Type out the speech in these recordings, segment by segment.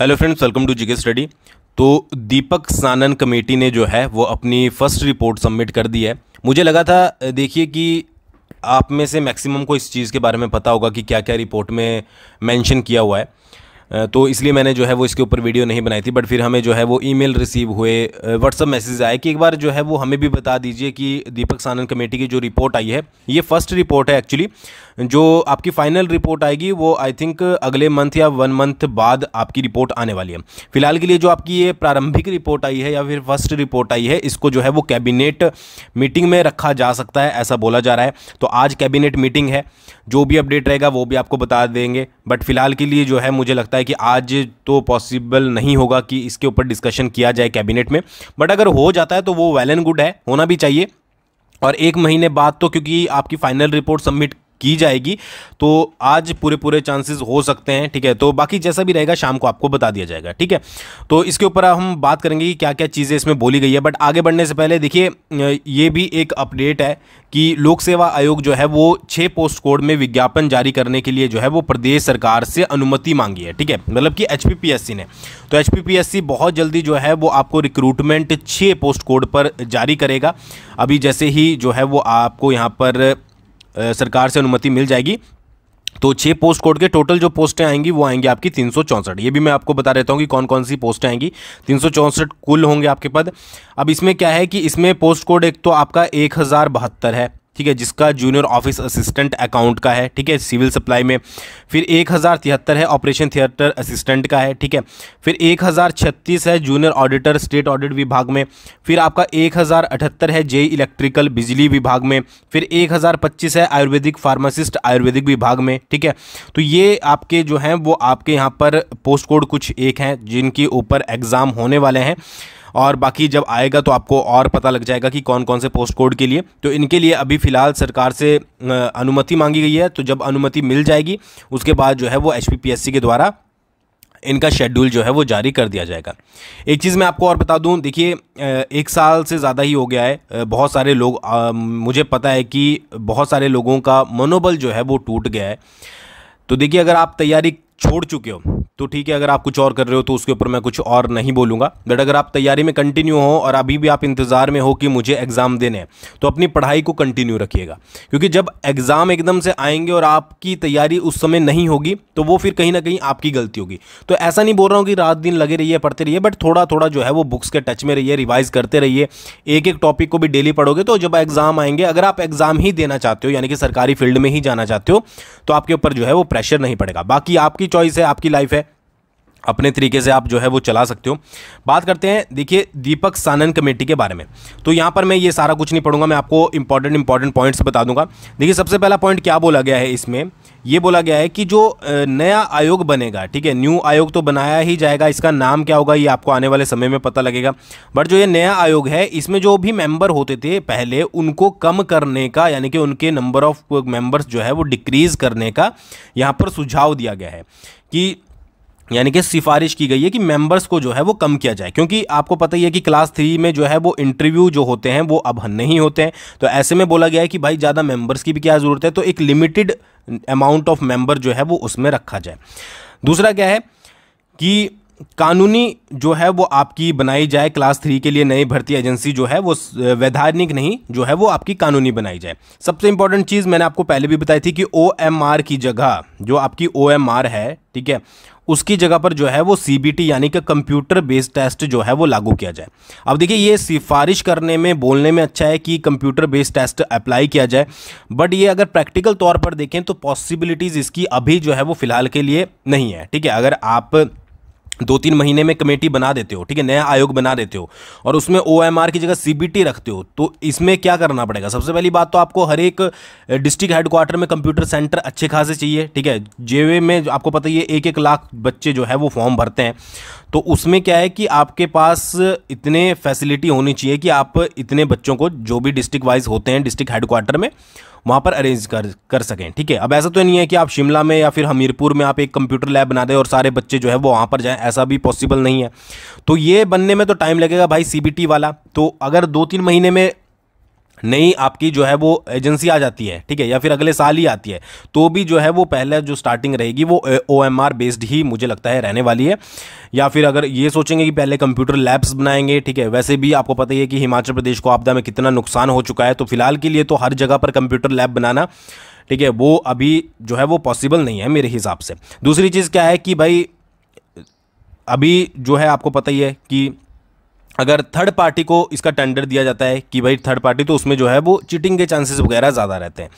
hello friends welcome to GK study तो Deepak सानन committee ने जो है वो अपनी फर्स्ट रिपोर्ट सबमिट कर दी है मुझे लगा था देखिए कि आप में से मैक्सिमम को इस चीज़ के बारे में पता होगा कि क्या क्या रिपोर्ट में मेंशन किया हुआ है तो इसलिए मैंने जो है वो इसके ऊपर वीडियो नहीं बनाई थी बट फिर हमें जो है वो ईमेल रिसीव हुए व्हाट्सअप मैसेज आए कि एक बार जो है वो हमें भी बता दीजिए कि दीपक सानन कमेटी की जो रिपोर्ट आई है ये फर्स्ट रिपोर्ट है एक्चुअली जो आपकी फाइनल रिपोर्ट आएगी वो आई थिंक अगले मंथ या वन मंथ बाद आपकी रिपोर्ट आने वाली है फिलहाल के लिए जो आपकी ये प्रारंभिक रिपोर्ट आई है या फिर फर्स्ट रिपोर्ट आई है इसको जो है वो कैबिनेट मीटिंग में रखा जा सकता है ऐसा बोला जा रहा है तो आज कैबिनेट मीटिंग है जो भी अपडेट रहेगा वो भी आपको बता देंगे बट फिलहाल के लिए जो है मुझे लगता है है कि आज तो पॉसिबल नहीं होगा कि इसके ऊपर डिस्कशन किया जाए कैबिनेट में बट अगर हो जाता है तो वो वेल एंड गुड है होना भी चाहिए और एक महीने बाद तो क्योंकि आपकी फाइनल रिपोर्ट सबमिट की जाएगी तो आज पूरे पूरे चांसेस हो सकते हैं ठीक है तो बाकी जैसा भी रहेगा शाम को आपको बता दिया जाएगा ठीक है तो इसके ऊपर हम बात करेंगे कि क्या क्या चीज़ें इसमें बोली गई है बट आगे बढ़ने से पहले देखिए ये भी एक अपडेट है कि लोक सेवा आयोग जो है वो छः पोस्ट कोड में विज्ञापन जारी करने के लिए जो है वो प्रदेश सरकार से अनुमति मांगी है ठीक है मतलब कि एच ने तो एच बहुत जल्दी जो है वो आपको रिक्रूटमेंट छः पोस्ट कोड पर जारी करेगा अभी जैसे ही जो है वो आपको यहाँ पर सरकार से अनुमति मिल जाएगी तो छः पोस्ट कोड के टोटल जो पोस्टें आएंगी वो आएंगी आपकी तीन सौ चौंसठ ये भी मैं आपको बता देता हूँ कि कौन कौन सी पोस्टें आएंगी तीन सौ कुल होंगे आपके पद अब इसमें क्या है कि इसमें पोस्ट कोड एक तो आपका एक हजार बहत्तर है ठीक है जिसका जूनियर ऑफिस असिस्टेंट अकाउंट का है ठीक है सिविल सप्लाई में फिर एक हज़ार तिहत्तर है ऑपरेशन थिएटर असिस्टेंट का है ठीक है फिर एक हज़ार छत्तीस है जूनियर ऑडिटर स्टेट ऑडिट विभाग में फिर आपका एक हज़ार अठहत्तर है जे इलेक्ट्रिकल e बिजली विभाग में फिर एक हज़ार पच्चीस है आयुर्वेदिक फार्मासिस्ट आयुर्वेदिक विभाग में ठीक है तो ये आपके जो हैं वो आपके यहाँ पर पोस्ट कोड कुछ एक हैं जिनके ऊपर एग्ज़ाम होने वाले हैं और बाकी जब आएगा तो आपको और पता लग जाएगा कि कौन कौन से पोस्ट कोड के लिए तो इनके लिए अभी फ़िलहाल सरकार से अनुमति मांगी गई है तो जब अनुमति मिल जाएगी उसके बाद जो है वो एच के द्वारा इनका शेड्यूल जो है वो जारी कर दिया जाएगा एक चीज़ मैं आपको और बता दूं देखिए एक साल से ज़्यादा ही हो गया है बहुत सारे लोग आ, मुझे पता है कि बहुत सारे लोगों का मनोबल जो है वो टूट गया है तो देखिए अगर आप तैयारी छोड़ चुके हो तो ठीक है अगर आप कुछ और कर रहे हो तो उसके ऊपर मैं कुछ और नहीं बोलूंगा बट अगर आप तैयारी में कंटिन्यू हो और अभी भी आप इंतज़ार में हो कि मुझे एग्ज़ाम देने हैं तो अपनी पढ़ाई को कंटिन्यू रखिएगा क्योंकि जब एग्ज़ाम एकदम से आएंगे और आपकी तैयारी उस समय नहीं होगी तो वो फिर कहीं ना कहीं आपकी गलती होगी तो ऐसा नहीं बोल रहा हूँ कि रात दिन लगे रहिए पढ़ते रहिए बट थोड़ा थोड़ा जो है वो बुक्स के टच में रहिए रिवाइज करते रहिए एक एक टॉपिक को भी डेली पढ़ोगे तो जब एग्ज़ाम आएंगे अगर आप एग्ज़ाम ही देना चाहते हो यानी कि सरकारी फील्ड में ही जाना चाहते हो तो आपके ऊपर जो है वो प्रेशर नहीं पड़ेगा बाकी आपकी आपकी चॉइस है आपकी लाइफ है अपने तरीके से आप जो है वो चला सकते हो बात करते हैं देखिए दीपक सानन कमेटी के बारे में तो यहाँ पर मैं ये सारा कुछ नहीं पढ़ूंगा मैं आपको इंपॉर्टेंट इंपॉर्टेंट पॉइंट्स बता दूंगा देखिए सबसे पहला पॉइंट क्या बोला गया है इसमें ये बोला गया है कि जो नया आयोग बनेगा ठीक है न्यू आयोग तो बनाया ही जाएगा इसका नाम क्या होगा ये आपको आने वाले समय में पता लगेगा बट जो ये नया आयोग है इसमें जो भी मेंबर होते थे पहले उनको कम करने का यानी कि उनके नंबर ऑफ मेंबर्स जो है वो डिक्रीज़ करने का यहाँ पर सुझाव दिया गया है कि यानी कि सिफारिश की गई है कि मेंबर्स को जो है वो कम किया जाए क्योंकि आपको पता ही है कि क्लास थ्री में जो है वो इंटरव्यू जो होते हैं वो अब नहीं होते हैं तो ऐसे में बोला गया है कि भाई ज़्यादा मेंबर्स की भी क्या ज़रूरत है तो एक लिमिटेड अमाउंट ऑफ मेंबर जो है वो उसमें रखा जाए दूसरा क्या है कि कानूनी जो है वो आपकी बनाई जाए क्लास थ्री के लिए नई भर्ती एजेंसी जो है वो वैधानिक नहीं जो है वो आपकी कानूनी बनाई जाए सबसे इंपॉर्टेंट चीज़ मैंने आपको पहले भी बताई थी कि ओ की जगह जो आपकी ओ है ठीक है उसकी जगह पर जो है वो सीबीटी यानी कि कंप्यूटर बेस्ड टेस्ट जो है वो लागू किया जाए अब देखिए ये सिफारिश करने में बोलने में अच्छा है कि कंप्यूटर बेस्ड टेस्ट अप्लाई किया जाए बट ये अगर प्रैक्टिकल तौर पर देखें तो पॉसिबिलिटीज़ इसकी अभी जो है वो फ़िलहाल के लिए नहीं है ठीक है अगर आप दो तीन महीने में कमेटी बना देते हो ठीक है नया आयोग बना देते हो और उसमें ओ की जगह सी रखते हो तो इसमें क्या करना पड़ेगा सबसे पहली बात तो आपको हर एक डिस्ट्रिक्ट हेडक्वार्टर में कंप्यूटर सेंटर अच्छे खासे चाहिए ठीक है जेवे में आपको पता ही है एक एक लाख बच्चे जो है वो फॉर्म भरते हैं तो उसमें क्या है कि आपके पास इतने फैसिलिटी होनी चाहिए कि आप इतने बच्चों को जो भी डिस्ट्रिक्ट वाइज होते हैं डिस्ट्रिक्ट हेडक्वार्टर में वहाँ पर अरेंज कर कर सकें ठीक है अब ऐसा तो नहीं है कि आप शिमला में या फिर हमीरपुर में आप एक कंप्यूटर लैब बना दें और सारे बच्चे जो है वो वहाँ पर जाएं ऐसा भी पॉसिबल नहीं है तो ये बनने में तो टाइम लगेगा भाई सी वाला तो अगर दो तीन महीने में नई आपकी जो है वो एजेंसी आ जाती है ठीक है या फिर अगले साल ही आती है तो भी जो है वो पहले जो स्टार्टिंग रहेगी वो ओ एम आर बेस्ड ही मुझे लगता है रहने वाली है या फिर अगर ये सोचेंगे कि पहले कंप्यूटर लैब्स बनाएंगे ठीक है वैसे भी आपको पता ही है कि हिमाचल प्रदेश को आपदा में कितना नुकसान हो चुका है तो फिलहाल के लिए तो हर जगह पर कंप्यूटर लैब बनाना ठीक है वो अभी जो है वो पॉसिबल नहीं है मेरे हिसाब से दूसरी चीज़ क्या है कि भाई अभी जो है आपको पता ही है कि अगर थर्ड पार्टी को इसका टेंडर दिया जाता है कि भाई थर्ड पार्टी तो उसमें जो है वो चीटिंग के चांसेस वगैरह ज़्यादा रहते हैं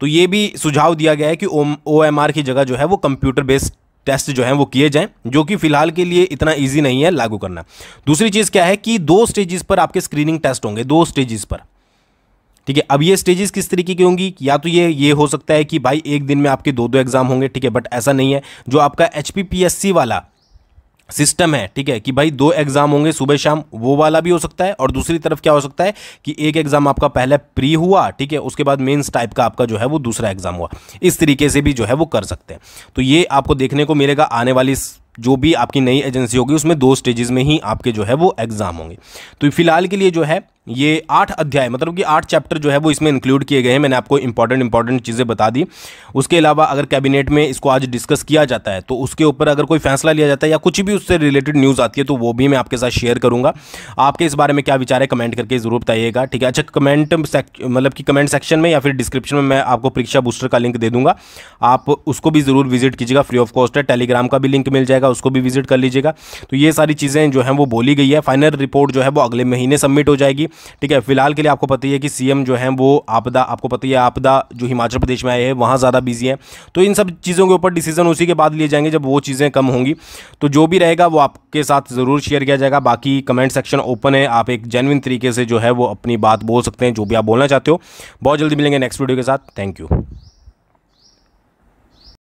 तो ये भी सुझाव दिया गया है कि ओ एम आर की जगह जो है वो कंप्यूटर बेस्ड टेस्ट जो हैं वो किए जाएं जो कि फिलहाल के लिए इतना इजी नहीं है लागू करना दूसरी चीज़ क्या है कि दो स्टेजेस पर आपके स्क्रीनिंग टेस्ट होंगे दो स्टेजेस पर ठीक है अब ये स्टेजेस किस तरीके की होंगी या तो ये ये हो सकता है कि भाई एक दिन में आपके दो दो एग्ज़ाम होंगे ठीक है बट ऐसा नहीं है जो आपका एच वाला सिस्टम है ठीक है कि भाई दो एग्ज़ाम होंगे सुबह शाम वो वाला भी हो सकता है और दूसरी तरफ क्या हो सकता है कि एक एग्ज़ाम आपका पहले प्री हुआ ठीक है उसके बाद मेंस टाइप का आपका जो है वो दूसरा एग्ज़ाम हुआ इस तरीके से भी जो है वो कर सकते हैं तो ये आपको देखने को मिलेगा आने वाली जो भी आपकी नई एजेंसी होगी उसमें दो स्टेजेस में ही आपके जो है वो एग्ज़ाम होंगे तो फिलहाल के लिए जो है ये आठ अध्याय मतलब कि आठ चैप्टर जो है वो इसमें इंक्लूड किए गए हैं मैंने आपको इंपॉर्टेंट इंपॉर्टेंट चीज़ें बता दी उसके अलावा अगर कैबिनेट में इसको आज डिस्कस किया जाता है तो उसके ऊपर अगर कोई फैसला लिया जाता है या कुछ भी उससे रिलेटेड न्यूज़ आती है तो वो भी मैं आपके साथ शेयर करूँगा आपके इस बारे में क्या विचार है कमेंट करके ज़रूर बताइएगा ठीक है अच्छा कमेंट मतलब कि कमेंट सेक्शन में या फिर डिस्क्रिप्शन में मैं आपको परीक्षा बूस्टर का लिंक दे दूँगा आप उसको भी ज़रूर विजिट कीजिएगा फ्री ऑफ कॉस्ट है टेलीग्राम का भी लिंक मिल जाएगा उसको भी विजिट कर लीजिएगा तो ये सारी चीज़ें जो हैं वो बोली गई है फाइनल रिपोर्ट जो है वो अगले महीने सबमिट हो जाएगी ठीक है फिलहाल के लिए आपको पता ही है कि सीएम जो है वो आपदा आपको पता ही है आपदा जो हिमाचल प्रदेश में आए हैं वहाँ ज़्यादा बिजी है तो इन सब चीज़ों के ऊपर डिसीजन उसी के बाद लिए जाएंगे जब वो चीज़ें कम होंगी तो जो भी रहेगा वो आपके साथ ज़रूर शेयर किया जाएगा बाकी कमेंट सेक्शन ओपन है आप एक जेनविन तरीके से जो है वो अपनी बात बोल सकते हैं जो भी आप बोलना चाहते हो बहुत जल्दी मिलेंगे नेक्स्ट वीडियो के साथ थैंक यू